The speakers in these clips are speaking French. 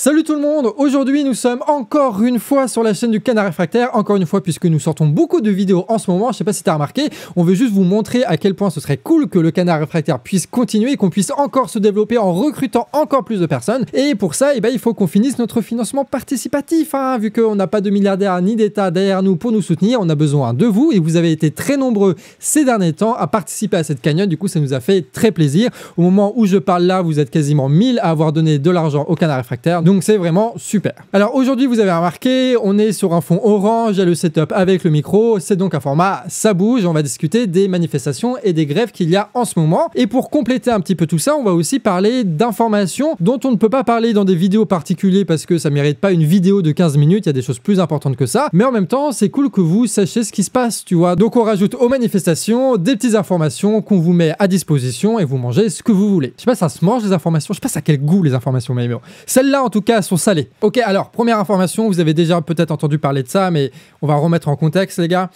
Salut tout le monde Aujourd'hui nous sommes encore une fois sur la chaîne du Canard Réfractaire, encore une fois puisque nous sortons beaucoup de vidéos en ce moment, je sais pas si t'as remarqué, on veut juste vous montrer à quel point ce serait cool que le Canard Réfractaire puisse continuer et qu'on puisse encore se développer en recrutant encore plus de personnes, et pour ça eh ben, il faut qu'on finisse notre financement participatif, hein, vu qu'on n'a pas de milliardaires ni d'État derrière nous pour nous soutenir, on a besoin de vous, et vous avez été très nombreux ces derniers temps à participer à cette cagnotte, du coup ça nous a fait très plaisir, au moment où je parle là vous êtes quasiment 1000 à avoir donné de l'argent au Canard Réfractaire, donc c'est vraiment super. Alors aujourd'hui, vous avez remarqué, on est sur un fond orange, il le setup avec le micro, c'est donc un format ça bouge, on va discuter des manifestations et des grèves qu'il y a en ce moment. Et pour compléter un petit peu tout ça, on va aussi parler d'informations dont on ne peut pas parler dans des vidéos particulières parce que ça mérite pas une vidéo de 15 minutes, il y a des choses plus importantes que ça, mais en même temps, c'est cool que vous sachiez ce qui se passe, tu vois. Donc on rajoute aux manifestations des petites informations qu'on vous met à disposition et vous mangez ce que vous voulez. Je sais pas, ça se mange les informations, je sais pas ça quel goût les informations, mais bon. Celle-là en tout cas, sont salés. Ok, alors, première information, vous avez déjà peut-être entendu parler de ça, mais on va remettre en contexte, les gars.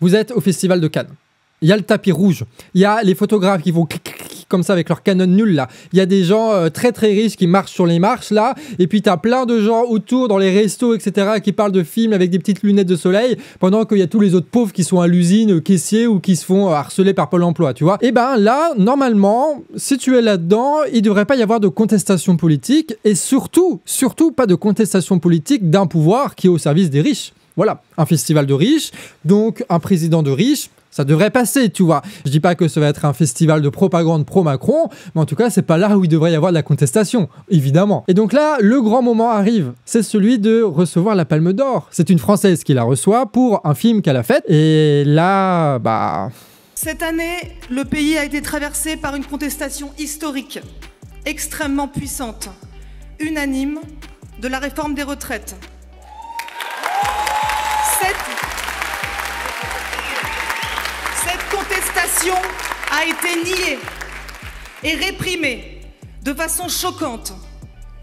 Vous êtes au Festival de Cannes. Il y a le tapis rouge. Il y a les photographes qui vont clic, comme ça avec leur canon nul là. Il y a des gens euh, très très riches qui marchent sur les marches là, et puis t'as plein de gens autour dans les restos etc qui parlent de films avec des petites lunettes de soleil, pendant qu'il y a tous les autres pauvres qui sont à l'usine, euh, caissiers ou qui se font euh, harceler par Pôle Emploi, tu vois. Et eh ben là, normalement, si tu es là-dedans, il devrait pas y avoir de contestation politique et surtout, surtout pas de contestation politique d'un pouvoir qui est au service des riches. Voilà, un festival de riches, donc un président de riches, ça devrait passer, tu vois. Je dis pas que ce va être un festival de propagande pro-Macron, mais en tout cas, c'est pas là où il devrait y avoir de la contestation, évidemment. Et donc là, le grand moment arrive. C'est celui de recevoir la Palme d'Or. C'est une Française qui la reçoit pour un film qu'elle a fait. Et là, bah... Cette année, le pays a été traversé par une contestation historique, extrêmement puissante, unanime, de la réforme des retraites, cette, contestation a été niée et réprimée de façon choquante.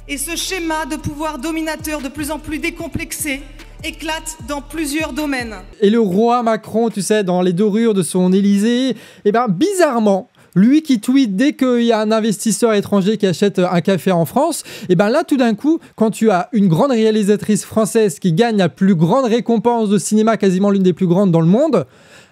Et ce schéma de pouvoir dominateur de plus en plus décomplexé éclate dans plusieurs domaines. Et le roi Macron, tu sais, dans les dorures de son Élysée, eh ben bizarrement, lui qui tweet dès qu'il y a un investisseur étranger qui achète un café en France, et eh bien là tout d'un coup, quand tu as une grande réalisatrice française qui gagne la plus grande récompense de cinéma, quasiment l'une des plus grandes dans le monde,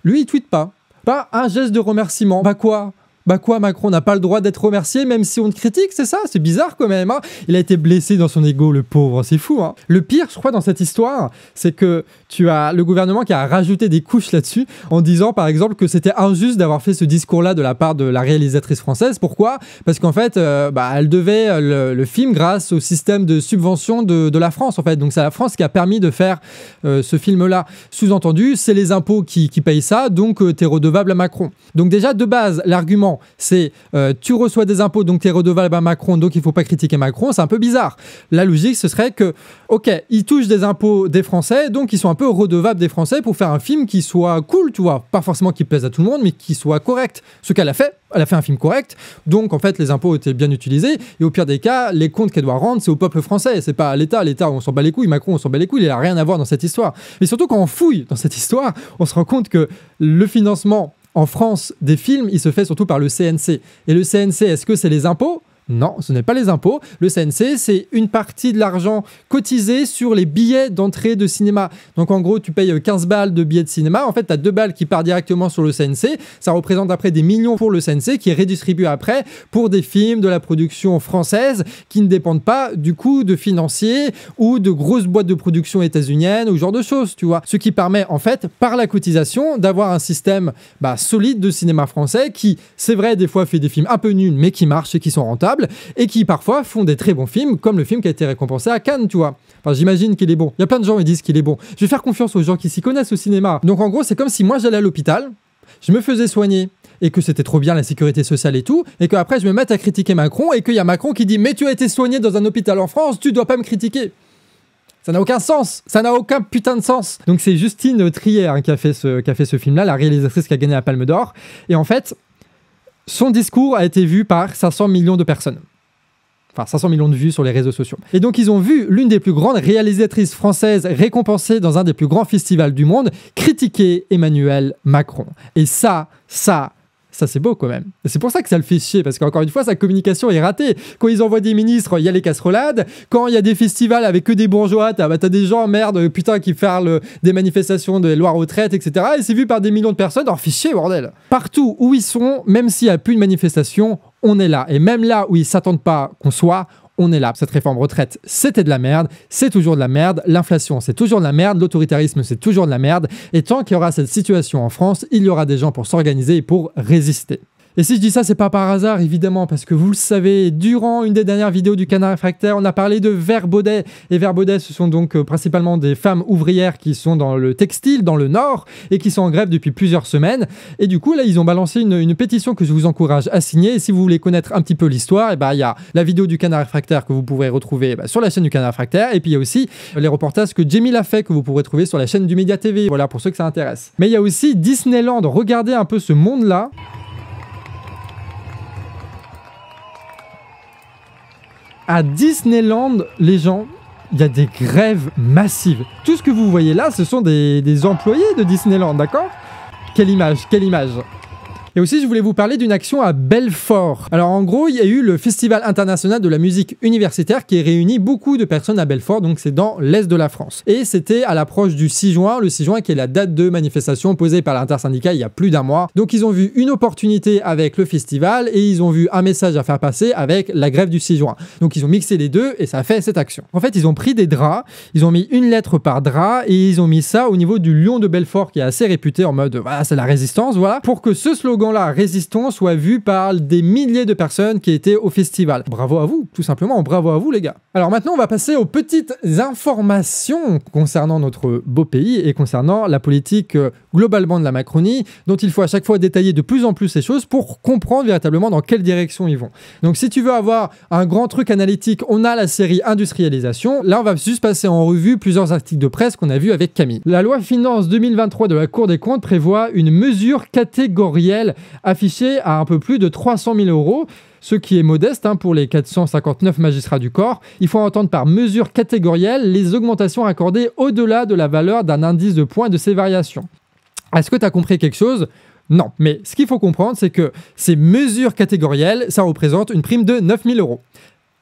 lui il tweete pas. Pas un geste de remerciement. Bah quoi bah quoi, Macron n'a pas le droit d'être remercié même si on le critique, c'est ça C'est bizarre quand même. Hein. il a été blessé dans son ego, le pauvre, c'est fou. Hein. le pire, je crois, dans cette histoire, c'est que tu as le gouvernement qui a rajouté des couches là-dessus en disant par exemple que c'était injuste d'avoir fait ce discours-là de la part de la réalisatrice française. Pourquoi Parce qu'en fait, euh, bah, elle devait euh, le, film grâce au système de subvention de, la France. En fait, donc c'est la France qui a permis de faire euh, ce film-là. Sous-entendu, c'est les impôts qui, payent ça, donc tu es redevable à Macron. Donc déjà de base, l'argument c'est tu reçois des impôts, donc es redevable à Macron, donc il faut pas critiquer Macron. C'est un peu bizarre. La logique ce serait que ok, ils touchent des impôts des Français, donc ils sont un peu redevable des Français pour faire un film qui soit cool, tu vois. Pas forcément qui plaise à tout le monde, mais qui soit correct. Ce qu'elle a fait, elle a fait un film correct, donc en fait les impôts étaient bien utilisés, et au pire des cas, les comptes qu'elle doit rendre, c'est au peuple français, c'est pas à l'État, l'État on s'en bat les couilles, Macron on s'en bat les couilles, il a rien à voir dans cette histoire. Mais surtout quand on fouille dans cette histoire, on se rend compte que le financement en France des films, il se fait surtout par le CNC. Et le CNC, est-ce que c'est les impôts non, ce n'est pas les impôts. Le CNC, c'est une partie de l'argent cotisé sur les billets d'entrée de cinéma. Donc en gros, tu payes 15 euh, balles de billets de cinéma. En fait, tu as 2 balles qui partent directement sur le CNC. Ça représente après des millions pour le CNC qui est redistribué après pour des films de la production française qui ne dépendent pas du coup de financiers ou de grosses boîtes de production états ou ce genre de choses, tu vois. Ce qui permet en fait, par la cotisation, d'avoir un système bah, solide de cinéma français qui, c'est vrai, des fois fait des films un peu nuls mais qui marchent et qui sont rentables et qui parfois font des très bons films, comme le film qui a été récompensé à Cannes, tu vois. Enfin, j'imagine qu'il est bon. Il y a plein de gens qui disent qu'il est bon. Je vais faire confiance aux gens qui s'y connaissent au cinéma. Donc en gros, c'est comme si moi j'allais à l'hôpital, je me faisais soigner et que c'était trop bien la sécurité sociale et tout, et qu'après je me mette à critiquer Macron et qu'il y a Macron qui dit Mais tu as été soigné dans un hôpital en France, tu dois pas me critiquer. Ça n'a aucun sens, ça n'a aucun putain de sens. Donc c'est Justine Trier hein, qui, a fait ce, ce film-là, la réalisatrice qui a gagné la Palme d'Or. Et en fait, son discours a été vu par 500 millions de personnes. Enfin, 500 millions de vues sur les réseaux sociaux. Et donc, ils ont vu l'une des plus grandes réalisatrices françaises récompensée dans un des plus grands festivals du monde critiquer Emmanuel Macron. Et ça, ça, ça, c'est beau quand même. C'est pour ça que ça le fait chier, parce qu'encore une fois, sa communication est ratée. Quand ils envoient des ministres, il y a les casserolades. Quand il y a des festivals avec que des bourgeois, t'as bah, des gens, merde, putain, qui parlent des manifestations de lois retraites, etc. Et c'est vu par des millions de personnes. Alors, oh, fait bordel. Partout où ils sont, même s'il n'y a plus de manifestation, on est là. Et même là où ils s'attendent pas qu'on soit, on est là. Cette réforme retraite, c'était de la merde, c'est toujours de la merde, l'inflation, c'est toujours de la merde, l'autoritarisme, c'est toujours de la merde, et tant qu'il y aura cette situation en France, il y aura des gens pour s'organiser et pour résister. Et si je dis ça, c'est pas par hasard, évidemment, parce que vous le savez, durant une des dernières vidéos du canard réfractaire, on a parlé de Verbaudet. Et Verbaudet, ce sont donc euh, principalement des femmes ouvrières qui sont dans le textile, dans le Nord, et qui sont en grève depuis plusieurs semaines. Et du coup, là, ils ont balancé une, pétition que je vous encourage à signer. Et si vous voulez connaître un petit peu l'histoire, eh ben, il y a la vidéo du canard réfractaire que vous pourrez retrouver eh ben, sur la chaîne du canard réfractaire. Et puis, il y a aussi les reportages que Jamie l'a fait, que vous pourrez trouver sur la chaîne du Média TV. Voilà, pour ceux que ça intéresse. Mais il y a aussi Disneyland. Regardez un peu ce monde-là. À Disneyland, les gens, il y a des grèves massives. Tout ce que vous voyez là, ce sont des, employés de Disneyland, d'accord Quelle image, quelle image et aussi, je voulais vous parler d'une action à Belfort. Alors en gros, il y a eu le Festival international de la musique universitaire qui réunit beaucoup de personnes à Belfort, donc c'est dans l'est de la France. Et c'était à l'approche du 6 juin, le 6 juin qui est la date de manifestation posée par l'intersyndicat il y a plus d'un mois. Donc ils ont vu une opportunité avec le festival et ils ont vu un message à faire passer avec la grève du 6 juin. Donc ils ont mixé les deux et ça a fait cette action. En fait, ils ont pris des draps, ils ont mis une lettre par drap et ils ont mis ça au niveau du lion de Belfort qui est assez réputé en mode voilà, c'est la résistance, voilà, pour que ce slogan la Résistance soit vue par des milliers de personnes qui étaient au festival. Bravo à vous, tout simplement, bravo à vous les gars. Alors maintenant, on va passer aux petites informations concernant notre beau pays et concernant la politique euh, globalement de la Macronie, dont il faut à chaque fois détailler de plus en plus ces choses pour comprendre véritablement dans quelle direction ils vont. Donc si tu veux avoir un grand truc analytique, on a la série industrialisation. Là, on va juste passer en revue plusieurs articles de presse qu'on a vus avec Camille. La loi finance 2023 de la Cour des comptes prévoit une mesure catégorielle affichée à un peu plus de 300 000 euros ce qui est modeste hein, pour les 459 magistrats du corps. Il faut entendre par mesure catégorielle les augmentations accordées au-delà de la valeur d'un indice de points de ces variations. Est-ce que tu as compris quelque chose non, mais ce qu'il faut comprendre, c'est que ces mesures catégorielles, ça représente une prime de 9000 euros.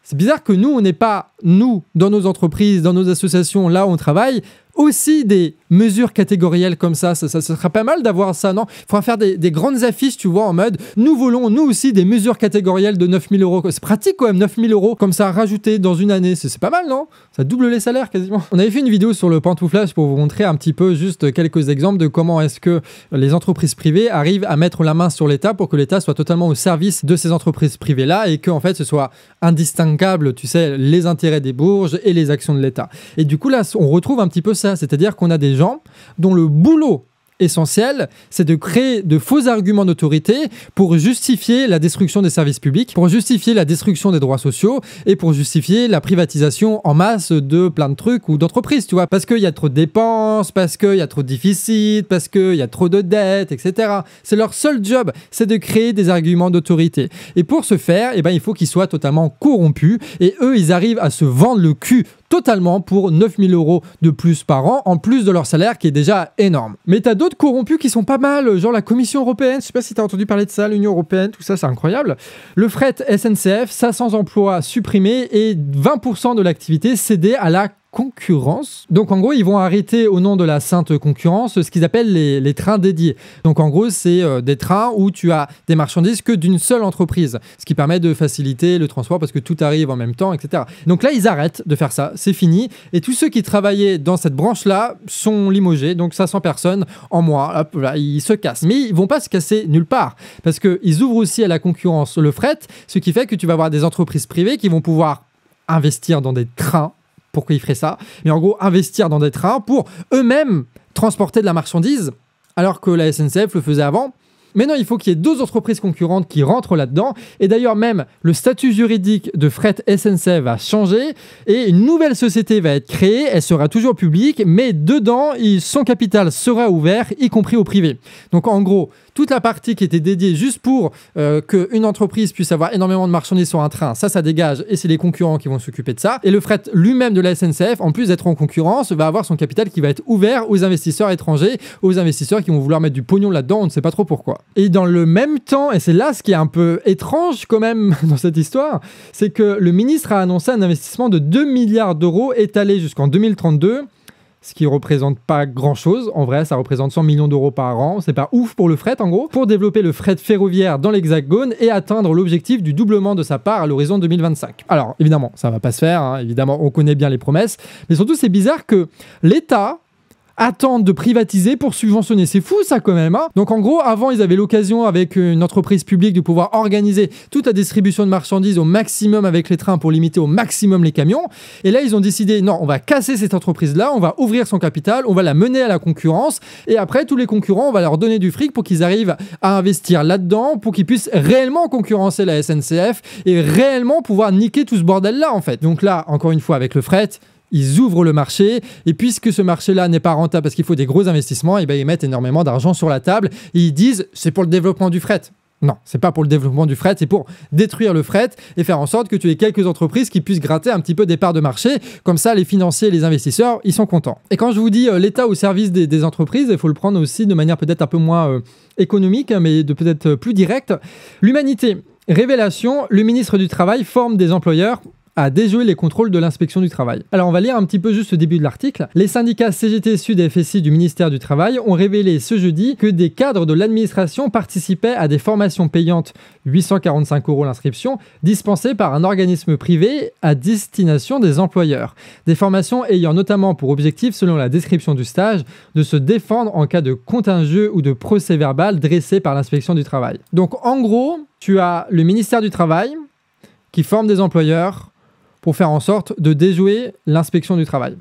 C'est bizarre que nous, on n'est pas, nous, dans nos entreprises, dans nos associations, là où on travaille, aussi des mesures catégorielles comme ça. Ça, ça, pas mal d'avoir ça, non Il faudra faire des, des, grandes affiches, tu vois, en mode nous voulons nous aussi des mesures catégorielles de 9000 euros. C'est pratique quand même, 9000 euros comme ça rajouté dans une année. C'est pas mal, non Ça double les salaires quasiment. On avait fait une vidéo sur le pantouflage pour vous montrer un petit peu juste quelques exemples de comment est-ce que les entreprises privées arrivent à mettre la main sur l'État pour que l'État soit totalement au service de ces entreprises privées-là et que en fait ce soit indistinguable, tu sais, les intérêts des bourges et les actions de l'État. Et du coup là, on retrouve un petit peu ça c'est-à-dire qu'on a des gens dont le boulot essentiel, c'est de créer de faux arguments d'autorité pour justifier la destruction des services publics, pour justifier la destruction des droits sociaux et pour justifier la privatisation en masse de plein de trucs ou d'entreprises, tu vois, parce qu'il y a trop de dépenses, parce qu'il y a trop de déficits, parce qu'il y a trop de dettes, etc. C'est leur seul job, c'est de créer des arguments d'autorité. Et pour ce faire, eh ben, il faut qu'ils soient totalement corrompus et eux, ils arrivent à se vendre le cul totalement pour 9000 euros de plus par an, en plus de leur salaire qui est déjà énorme. Mais t'as d'autres corrompus qui sont pas mal, genre la Commission européenne, je sais pas si t'as entendu parler de ça, l'Union européenne, tout ça, c'est incroyable. Le fret SNCF, 500 emplois supprimés et 20% de l'activité cédée à la concurrence. Donc en gros, ils vont arrêter au nom de la sainte concurrence ce qu'ils appellent les, trains dédiés. Donc en gros, c'est euh, des trains où tu as des marchandises que d'une seule entreprise, ce qui permet de faciliter le transport parce que tout arrive en même temps, etc. Donc là, ils arrêtent de faire ça, c'est fini. Et tous ceux qui travaillaient dans cette branche-là sont limogés, donc 500 personnes en mois, ils se cassent. Mais ils vont pas se casser nulle part parce qu'ils ouvrent aussi à la concurrence le fret, ce qui fait que tu vas avoir des entreprises privées qui vont pouvoir investir dans des trains pourquoi ils feraient ça, mais en gros investir dans des trains pour eux-mêmes transporter de la marchandise, alors que la SNCF le faisait avant. Mais non, il faut qu'il y ait deux entreprises concurrentes qui rentrent là-dedans. Et d'ailleurs, même le statut juridique de fret SNCF va changer et une nouvelle société va être créée. Elle sera toujours publique, mais dedans, son capital sera ouvert, y compris au privé. Donc en gros, toute la partie qui était dédiée juste pour euh, qu'une entreprise puisse avoir énormément de marchandises sur un train, ça, ça dégage et c'est les concurrents qui vont s'occuper de ça. Et le fret lui-même de la SNCF, en plus d'être en concurrence, va avoir son capital qui va être ouvert aux investisseurs étrangers, aux investisseurs qui vont vouloir mettre du pognon là-dedans, on ne sait pas trop pourquoi. Et dans le même temps, et c'est là ce qui est un peu étrange quand même dans cette histoire, c'est que le ministre a annoncé un investissement de 2 milliards d'euros étalé jusqu'en 2032 ce qui représente pas grand chose. En vrai, ça représente 100 millions d'euros par an. C'est pas ouf pour le fret, en gros. Pour développer le fret ferroviaire dans l'Hexagone et atteindre l'objectif du doublement de sa part à l'horizon 2025. Alors, évidemment, ça va pas se faire. Hein. Évidemment, on connaît bien les promesses. Mais surtout, c'est bizarre que l'État attendent de privatiser pour subventionner. C'est fou ça quand même. Hein. Donc en gros, avant, ils avaient l'occasion avec une entreprise publique de pouvoir organiser toute la distribution de marchandises au maximum avec les trains pour limiter au maximum les camions. Et là, ils ont décidé, non, on va casser cette entreprise-là, on va ouvrir son capital, on va la mener à la concurrence. Et après, tous les concurrents, on va leur donner du fric pour qu'ils arrivent à investir là-dedans, pour qu'ils puissent réellement concurrencer la SNCF et réellement pouvoir niquer tout ce bordel-là en fait. Donc là, encore une fois, avec le fret, ils ouvrent le marché et puisque ce marché-là n'est pas rentable parce qu'il faut des gros investissements, et eh ben, ils mettent énormément d'argent sur la table et ils disent c'est pour le développement du fret. Non, c'est pas pour le développement du fret, c'est pour détruire le fret et faire en sorte que tu aies quelques entreprises qui puissent gratter un petit peu des parts de marché. Comme ça, les financiers et les investisseurs, ils sont contents. Et quand je vous dis euh, l'État au service des, entreprises, il faut le prendre aussi de manière peut-être un peu moins euh, économique, hein, mais de peut-être plus directe. L'humanité. Révélation, le ministre du Travail forme des employeurs à déjouer les contrôles de l'inspection du travail. Alors on va lire un petit peu juste le début de l'article. Les syndicats CGT Sud et FSI du ministère du Travail ont révélé ce jeudi que des cadres de l'administration participaient à des formations payantes 845 euros l'inscription dispensées par un organisme privé à destination des employeurs. Des formations ayant notamment pour objectif, selon la description du stage, de se défendre en cas de contingent ou de procès verbal dressé par l'inspection du travail. Donc en gros, tu as le ministère du Travail qui forme des employeurs pour faire en sorte de déjouer l'inspection du travail.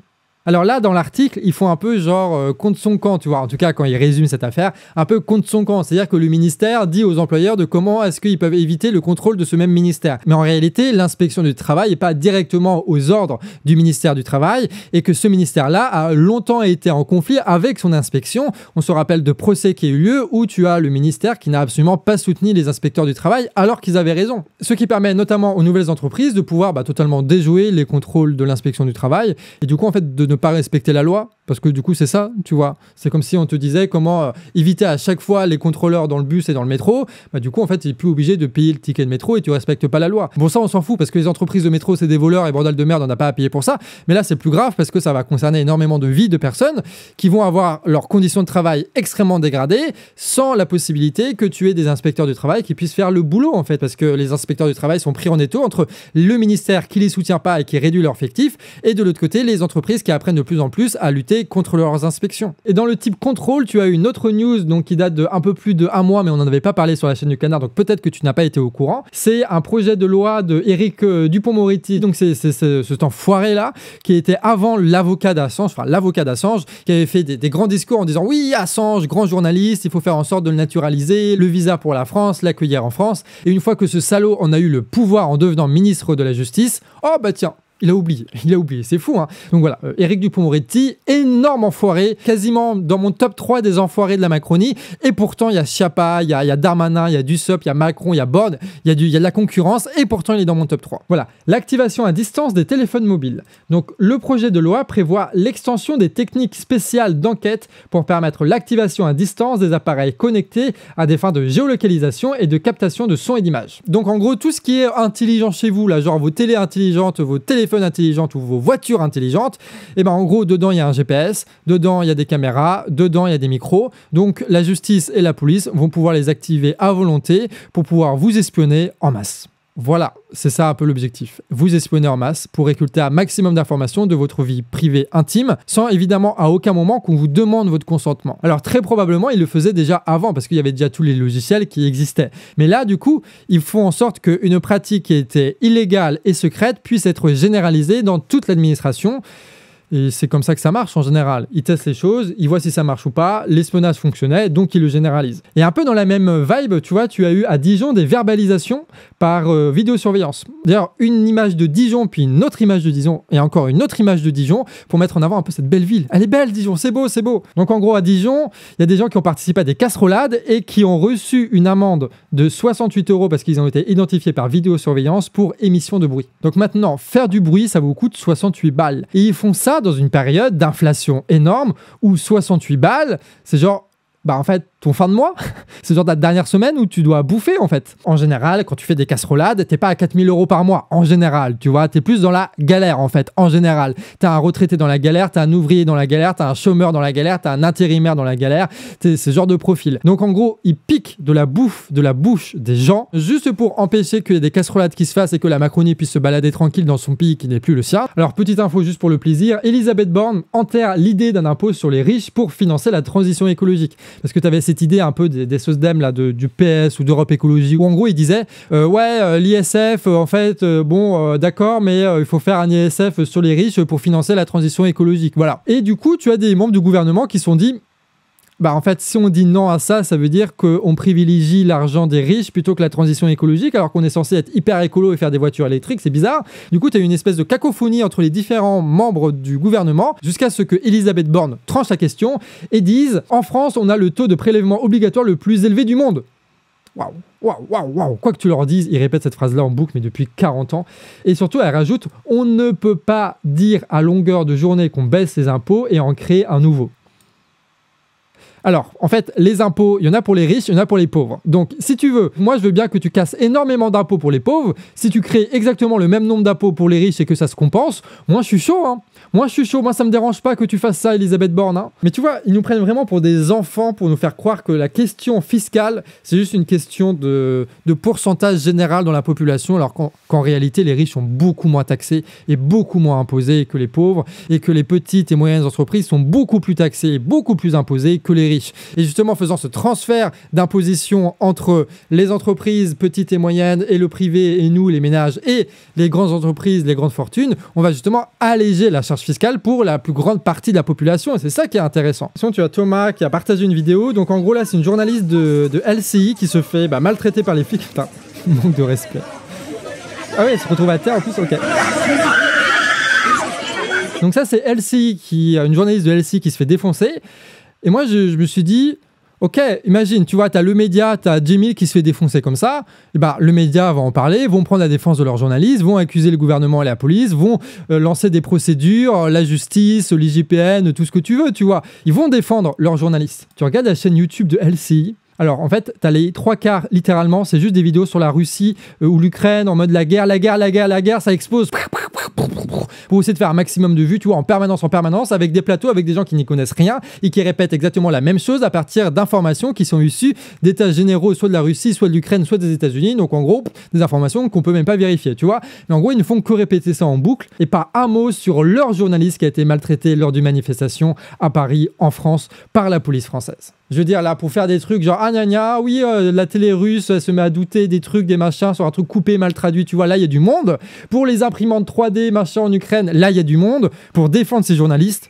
Alors là, dans l'article, ils font un peu genre euh, compte son camp, tu vois. En tout cas, quand ils résument cette affaire, un peu compte son camp. C'est-à-dire que le ministère dit aux employeurs de comment est-ce qu'ils peuvent éviter le contrôle de ce même ministère. Mais en réalité, l'inspection du travail n'est pas directement aux ordres du ministère du Travail et que ce ministère-là a longtemps été en conflit avec son inspection. On se rappelle de procès qui a eu lieu où tu as le ministère qui n'a absolument pas soutenu les inspecteurs du travail alors qu'ils avaient raison. Ce qui permet notamment aux nouvelles entreprises de pouvoir bah, totalement déjouer les contrôles de l'inspection du travail et du coup, en fait, de ne pas respecter la loi, parce que du coup, c'est ça, tu vois. C'est comme si on te disait comment euh, éviter à chaque fois les contrôleurs dans le bus et dans le métro. Bah, du coup, en fait, tu n'es plus obligé de payer le ticket de métro et tu respectes pas la loi. Bon, ça, on s'en fout, parce que les entreprises de métro, c'est des voleurs et bordel de merde, on n'a pas à payer pour ça. Mais là, c'est plus grave, parce que ça va concerner énormément de vies de personnes qui vont avoir leurs conditions de travail extrêmement dégradées, sans la possibilité que tu aies des inspecteurs du travail qui puissent faire le boulot, en fait, parce que les inspecteurs du travail sont pris en étau entre le ministère qui les soutient pas et qui réduit leur effectif et de l'autre côté, les entreprises qui, après, de plus en plus à lutter contre leurs inspections. Et dans le type contrôle, tu as une autre news donc, qui date de un peu plus de un mois, mais on n'en avait pas parlé sur la chaîne du canard, donc peut-être que tu n'as pas été au courant. C'est un projet de loi de Eric euh, Dupont-Moretti, donc c'est euh, cet enfoiré-là, qui était avant l'avocat d'Assange, enfin l'avocat d'Assange, qui avait fait des, des, grands discours en disant oui, Assange, grand journaliste, il faut faire en sorte de le naturaliser, le visa pour la France, l'accueillir en France. Et une fois que ce salaud en a eu le pouvoir en devenant ministre de la Justice, oh bah tiens, il a oublié, il a oublié, c'est fou. Hein Donc voilà, Eric euh, Dupont-Moretti, énorme enfoiré, quasiment dans mon top 3 des enfoirés de la Macronie. Et pourtant, il y a Schiappa, il y a, Darmanin, il y a Dussop, il y a Macron, il y a Borne, il y, y, a de la concurrence. Et pourtant, il est dans mon top 3. Voilà, l'activation à distance des téléphones mobiles. Donc le projet de loi prévoit l'extension des techniques spéciales d'enquête pour permettre l'activation à distance des appareils connectés à des fins de géolocalisation et de captation de sons et d'images. Donc en gros, tout ce qui est intelligent chez vous, là, genre vos télé intelligentes, vos téléphones téléphone intelligents ou vos voitures intelligentes, et eh ben en gros, dedans, il y a un GPS, dedans, il y a des caméras, dedans, il y a des micros. Donc, la justice et la police vont pouvoir les activer à volonté pour pouvoir vous espionner en masse. Voilà, c'est ça un peu l'objectif. Vous espionner en masse pour récolter un maximum d'informations de votre vie privée intime, sans évidemment à aucun moment qu'on vous demande votre consentement. Alors très probablement, ils le faisaient déjà avant parce qu'il y avait déjà tous les logiciels qui existaient. Mais là, du coup, ils font en sorte qu'une pratique qui était illégale et secrète puisse être généralisée dans toute l'administration. Et c'est comme ça que ça marche en général. Ils testent les choses, ils voient si ça marche ou pas, l'espionnage fonctionnait, donc ils le généralisent. Et un peu dans la même vibe, tu vois, tu as eu à Dijon des verbalisations par euh, vidéosurveillance. D'ailleurs, une image de Dijon, puis une autre image de Dijon, et encore une autre image de Dijon, pour mettre en avant un peu cette belle ville. Elle est belle, Dijon, c'est beau, c'est beau. Donc en gros, à Dijon, il y a des gens qui ont participé à des casserolades et qui ont reçu une amende de 68 euros parce qu'ils ont été identifiés par vidéosurveillance pour émission de bruit. Donc maintenant, faire du bruit, ça vous coûte 68 balles. Et ils font ça dans une période d'inflation énorme où 68 balles, c'est genre bah en fait, ton fin de mois, c'est genre ta dernière semaine où tu dois bouffer en fait. En général, quand tu fais des casserolades, t'es pas à 4000 euros par mois, en général, tu vois, t'es plus dans la galère en fait, en général. T'as un retraité dans la galère, t'as un ouvrier dans la galère, t'as un chômeur dans la galère, t'as un intérimaire dans la galère, c'est ce genre de profil. Donc en gros, ils piquent de la bouffe, de la bouche des gens, juste pour empêcher qu'il y ait des casserolades qui se fassent et que la Macronie puisse se balader tranquille dans son pays qui n'est plus le sien. Alors petite info juste pour le plaisir, Elisabeth Borne enterre l'idée d'un impôt sur les riches pour financer la transition écologique parce que tu avais cette idée un peu des, des SOSDEM là, du PS ou d'Europe Écologie, où en gros ils disaient euh, Ouais, euh, l'ISF, euh, en fait, bon, d'accord, mais il faut faire un ISF sur les riches pour financer la transition écologique. Voilà. Et du coup, tu as des membres du gouvernement qui sont dit bah en fait, si on dit non à ça, ça veut dire qu'on privilégie l'argent des riches plutôt que la transition écologique, alors qu'on est censé être hyper écolo et faire des voitures électriques, c'est bizarre. Du coup, tu as une espèce de cacophonie entre les différents membres du gouvernement, jusqu'à ce que Elisabeth Borne tranche la question et dise En France, on a le taux de prélèvement obligatoire le plus élevé du monde. Waouh Waouh, waouh, waouh. Quoi que tu leur dises, ils répètent cette phrase-là en boucle, mais depuis 40 ans. Et surtout, elle rajoute, on ne peut pas dire à longueur de journée qu'on baisse ses impôts et en créer un nouveau. Alors, en fait, les impôts, il y en a pour les riches, il y en a pour les pauvres. Donc, si tu veux, moi, je veux bien que tu casses énormément d'impôts pour les pauvres. Si tu crées exactement le même nombre d'impôts pour les riches et que ça se compense, moi, je suis chaud, hein. Moi, je suis chaud. Moi, ça me dérange pas que tu fasses ça, Elisabeth Borne. Hein. Mais tu vois, ils nous prennent vraiment pour des enfants pour nous faire croire que la question fiscale, c'est juste une question de, de pourcentage général dans la population, alors qu'en réalité, les riches sont beaucoup moins taxés et beaucoup moins imposés que les pauvres, et que les petites et moyennes entreprises sont beaucoup plus taxées et beaucoup plus imposées que les riches. Et justement, en faisant ce transfert d'imposition entre les entreprises petites et moyennes et le privé et nous, les ménages et les grandes entreprises, les grandes fortunes, on va justement alléger la charge fiscale pour la plus grande partie de la population. Et c'est ça qui est intéressant. Sinon, tu as Thomas qui a partagé une vidéo. Donc, en gros, là, c'est une journaliste de, LCI qui se fait bah, maltraiter par les flics. Putain, manque de respect. Ah oui, elle se retrouve à terre en plus, ok. Donc ça, c'est LCI qui, une journaliste de LCI qui se fait défoncer. Et moi, je, me suis dit, Ok, imagine, tu vois, tu as le média, t'as as 10 qui se fait défoncer comme ça. Et eh bah, ben, le média va en parler, vont prendre la défense de leurs journalistes, vont accuser le gouvernement et la police, vont euh, lancer des procédures, euh, la justice, l'IGPN, tout ce que tu veux, tu vois. Ils vont défendre leurs journalistes. Tu regardes la chaîne YouTube de LCI, alors en fait, t'as les trois quarts littéralement, c'est juste des vidéos sur la Russie euh, ou l'Ukraine en mode la guerre, la guerre, la guerre, la guerre, ça explose pour essayer de faire un maximum de vues, tu vois, en permanence, en permanence, avec des plateaux, avec des gens qui n'y connaissent rien et qui répètent exactement la même chose à partir d'informations qui sont issues d'états généraux, soit de la Russie, soit de l'Ukraine, soit des États-Unis. Donc en gros, des informations qu'on peut même pas vérifier, tu vois. Mais en gros, ils ne font que répéter ça en boucle et pas un mot sur leur journaliste qui a été maltraité lors d'une manifestation à Paris, en France, par la police française. Je veux dire, là, pour faire des trucs genre, ah gna gna, ah oui, euh, la télé russe elle se met à douter des trucs, des machins, sur un truc coupé, mal traduit, tu vois, là, il y a du monde. Pour les imprimantes 3D, machin, en Ukraine, là il y a du monde, pour défendre ces journalistes.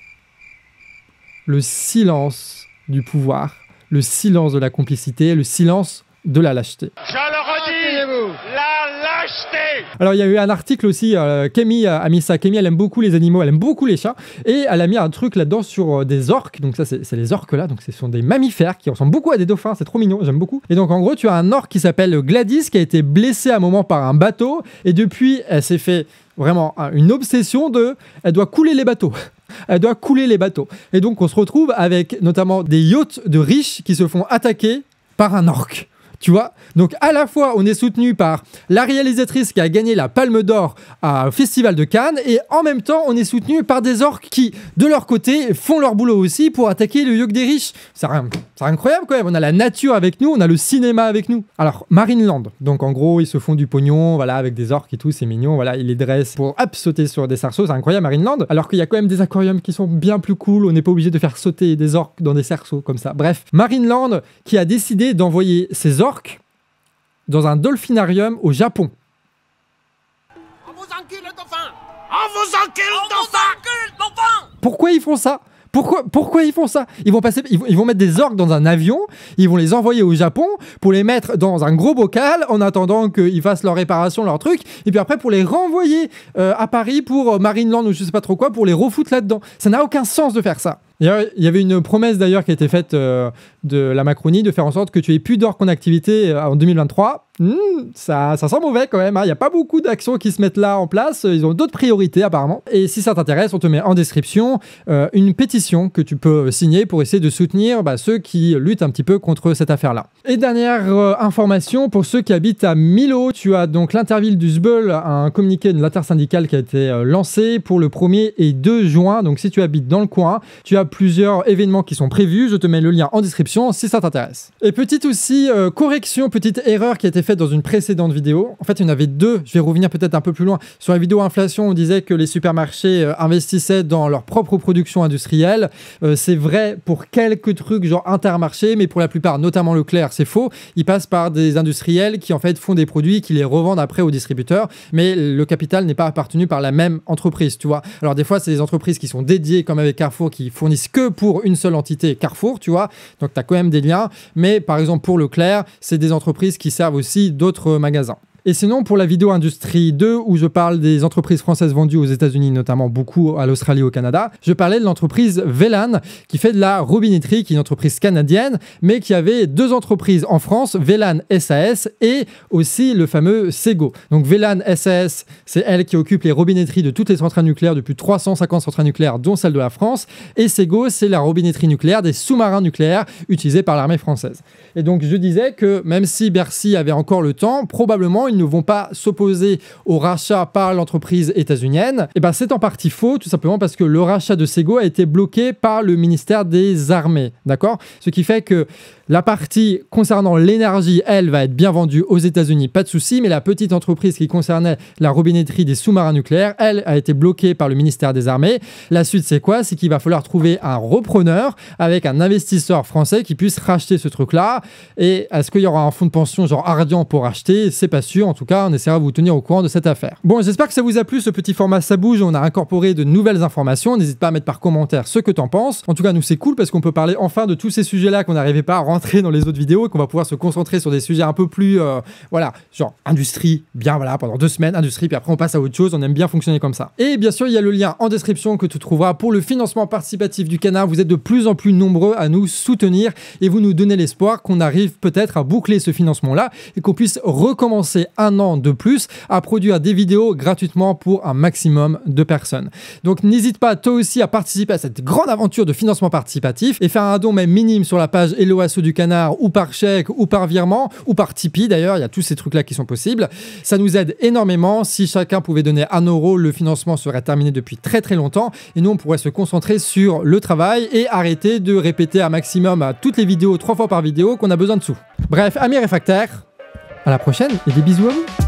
Le silence du pouvoir, le silence de la complicité, le silence de la lâcheté. Je le redis, la lâcheté Alors il y a eu un article aussi, euh, euh a mis ça, Kemi, elle aime beaucoup les animaux, elle aime beaucoup les chats, et elle a mis un truc là-dedans sur euh, des orques, donc ça c'est les orques là, donc ce sont des mammifères qui ressemblent beaucoup à des dauphins, c'est trop mignon, j'aime beaucoup. Et donc en gros tu as un orque qui s'appelle Gladys, qui a été blessé à un moment par un bateau, et depuis elle s'est fait vraiment hein, une obsession de elle doit couler les bateaux. Elle doit couler les bateaux. Et donc on se retrouve avec notamment des yachts de riches qui se font attaquer par un orque. Tu vois Donc à la fois, on est soutenu par la réalisatrice qui a gagné la Palme d'Or au Festival de Cannes, et en même temps, on est soutenu par des orques qui, de leur côté, font leur boulot aussi pour attaquer le yog des riches. C'est incroyable quand même. On a la nature avec nous, on a le cinéma avec nous. Alors, Marineland. Donc en gros, ils se font du pognon, voilà, avec des orques et tout, c'est mignon. Voilà, ils les dressent pour hop, sauter sur des cerceaux. C'est incroyable, Marineland. Alors qu'il y a quand même des aquariums qui sont bien plus cool. On n'est pas obligé de faire sauter des orques dans des cerceaux comme ça. Bref, Marineland qui a décidé d'envoyer ses orques dans un dolphinarium au Japon. On vous encule, dauphin On vous encule, dauphin Pourquoi ils font ça pourquoi, ils font ça ils vont, passer, ils, vont, mettre des orques dans un avion, ils vont les envoyer au Japon pour les mettre dans un gros bocal en attendant qu'ils fassent leur réparation, leur truc, et puis après pour les renvoyer euh, à Paris pour euh, Marine Land ou je sais pas trop quoi, pour les refoutre là-dedans. Ça n'a aucun sens de faire ça. Il y avait une promesse d'ailleurs qui a été faite euh, de la Macronie de faire en sorte que tu aies plus d'orques en activité en 2023 Hmm, ça, ça sent mauvais quand même. Hein. Il n'y a pas beaucoup d'actions qui se mettent là en place. Ils ont d'autres priorités apparemment. Et si ça t'intéresse, on te met en description euh, une pétition que tu peux signer pour essayer de soutenir bah, ceux qui luttent un petit peu contre cette affaire-là. Et dernière euh, information pour ceux qui habitent à Milo, tu as donc l'interville du Sbeul, un communiqué de l'intersyndicale qui a été euh, lancé pour le 1er et 2 juin. Donc si tu habites dans le coin, tu as plusieurs événements qui sont prévus. Je te mets le lien en description si ça t'intéresse. Et petite aussi correction, petite erreur qui a été fait dans une précédente vidéo. En fait, il y en avait deux. Je vais revenir peut-être un peu plus loin. Sur la vidéo inflation, on disait que les supermarchés euh, investissaient dans leur propre production industrielle. Euh, c'est vrai pour quelques trucs genre intermarché, mais pour la plupart, notamment Leclerc, c'est faux. Ils passent par des industriels qui en fait font des produits qui les revendent après aux distributeurs, mais le capital n'est pas appartenu par la même entreprise, tu vois. Alors des fois, c'est des entreprises qui sont dédiées comme avec Carrefour qui fournissent que pour une seule entité Carrefour, tu vois. Donc tu as quand même des liens, mais par exemple pour Leclerc, c'est des entreprises qui servent aussi d'autres magasins. Et sinon, pour la vidéo industrie 2, où je parle des entreprises françaises vendues aux États-Unis, notamment beaucoup à l'Australie et au Canada, je parlais de l'entreprise Velan, qui fait de la robinetterie, qui est une entreprise canadienne, mais qui avait deux entreprises en France, Velan SAS et aussi le fameux Sego. Donc Velan SAS, c'est elle qui occupe les robinetteries de toutes les centrales nucléaires, depuis 350 centrales nucléaires, dont celle de la France. Et Sego, c'est la robinetterie nucléaire des sous-marins nucléaires utilisés par l'armée française. Et donc je disais que même si Bercy avait encore le temps, probablement une ne vont pas s'opposer au rachat par l'entreprise états-unienne, et eh ben c'est en partie faux, tout simplement parce que le rachat de Sego a été bloqué par le ministère des Armées, d'accord Ce qui fait que la partie concernant l'énergie, elle, va être bien vendue aux États-Unis, pas de souci, mais la petite entreprise qui concernait la robinetterie des sous-marins nucléaires, elle, a été bloquée par le ministère des Armées. La suite, c'est quoi C'est qu'il va falloir trouver un repreneur avec un investisseur français qui puisse racheter ce truc-là. Et est-ce qu'il y aura un fonds de pension genre Ardian pour acheter C'est pas sûr. En tout cas, on essaiera de vous tenir au courant de cette affaire. Bon, j'espère que ça vous a plu ce petit format ça bouge. On a incorporé de nouvelles informations. N'hésite pas à mettre par commentaire ce que t'en penses. En tout cas, nous, c'est cool parce qu'on peut parler enfin de tous ces sujets-là qu'on n'arrivait pas à rentrer dans les autres vidéos et qu'on va pouvoir se concentrer sur des sujets un peu plus, euh, voilà, genre industrie, bien voilà, pendant deux semaines, industrie, puis après on passe à autre chose, on aime bien fonctionner comme ça. Et bien sûr, il y a le lien en description que tu trouveras pour le financement participatif du canard. Vous êtes de plus en plus nombreux à nous soutenir et vous nous donnez l'espoir qu'on arrive peut-être à boucler ce financement-là et qu'on puisse recommencer un an de plus à produire des vidéos gratuitement pour un maximum de personnes. Donc n'hésite pas toi aussi à participer à cette grande aventure de financement participatif et faire un don même minime sur la page Hello du canard ou par chèque ou par virement ou par Tipeee d'ailleurs, il y a tous ces trucs là qui sont possibles. Ça nous aide énormément. Si chacun pouvait donner un euro, le financement serait terminé depuis très très longtemps et nous on pourrait se concentrer sur le travail et arrêter de répéter un maximum à toutes les vidéos trois fois par vidéo qu'on a besoin de sous. Bref, amis réfractaires, à la prochaine et des bisous à vous.